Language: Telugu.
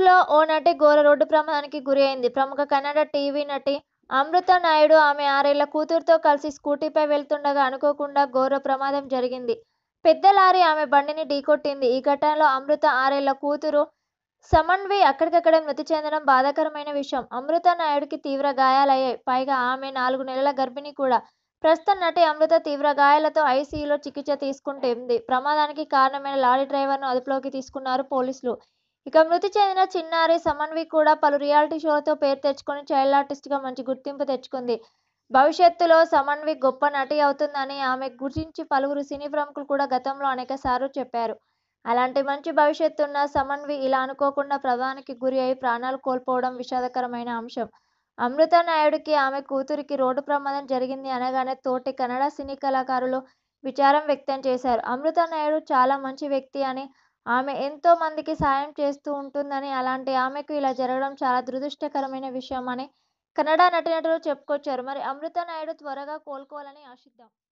గుంటూరులో ఓ నటి ఘోర రోడ్డు ప్రమాదానికి గురి అయింది ప్రముఖ కన్నడ టీవీ నటి అమృత నాయుడు ఆమె ఆరేళ్ల కూతురుతో కలిసి స్కూటీపై వెళ్తుండగా అనుకోకుండా ఘోర ప్రమాదం జరిగింది పెద్ద లారీ ఆమె బండిని ఢీకొట్టింది ఈ ఘటనలో అమృత ఆరేళ్ల కూతురు సమన్వి అక్కడికక్కడే మృతి చెందడం బాధాకరమైన విషయం అమృత నాయుడికి తీవ్ర గాయాలయ్యాయి పైగా ఆమె నాలుగు నెలల గర్భిణి కూడా ప్రస్తుతం నటి అమృత తీవ్ర గాయాలతో ఐసీయూలో చికిత్స తీసుకుంటుంది ప్రమాదానికి కారణమైన లారీ డ్రైవర్ను అదుపులోకి తీసుకున్నారు పోలీసులు ఇక మృతి చెందిన చిన్నారి సమన్వి కూడా పలు రియాలిటీ షోలతో పేరు తెచ్చుకొని చైల్డ్ ఆర్టిస్ట్గా మంచి గుర్తింపు తెచ్చుకుంది భవిష్యత్తులో సమన్వి గొప్ప నటి అవుతుందని ఆమె గురించి పలువురు సినీ ప్రముఖులు కూడా గతంలో అనేక సార్లు చెప్పారు అలాంటి మంచి భవిష్యత్తున్న సమన్వి ఇలా అనుకోకుండా ప్రధానికి గురి అయి ప్రాణాలు కోల్పోవడం విషాదకరమైన అంశం అమృత నాయుడికి ఆమె కూతురికి రోడ్డు ప్రమాదం జరిగింది అనగానే తోటి కన్నడ సినీ కళాకారులు విచారం వ్యక్తం చేశారు అమృత నాయుడు చాలా మంచి వ్యక్తి అని ఆమె ఎంతో మందికి సాయం చేస్తూ ఉంటుందని అలాంటి ఆమెకు ఇలా జరగడం చాలా దురదృష్టకరమైన విషయం అని కన్నడ నటీనటులు చెప్పుకొచ్చారు మరి అమృత నాయుడు త్వరగా కోలుకోవాలని ఆశిద్దాం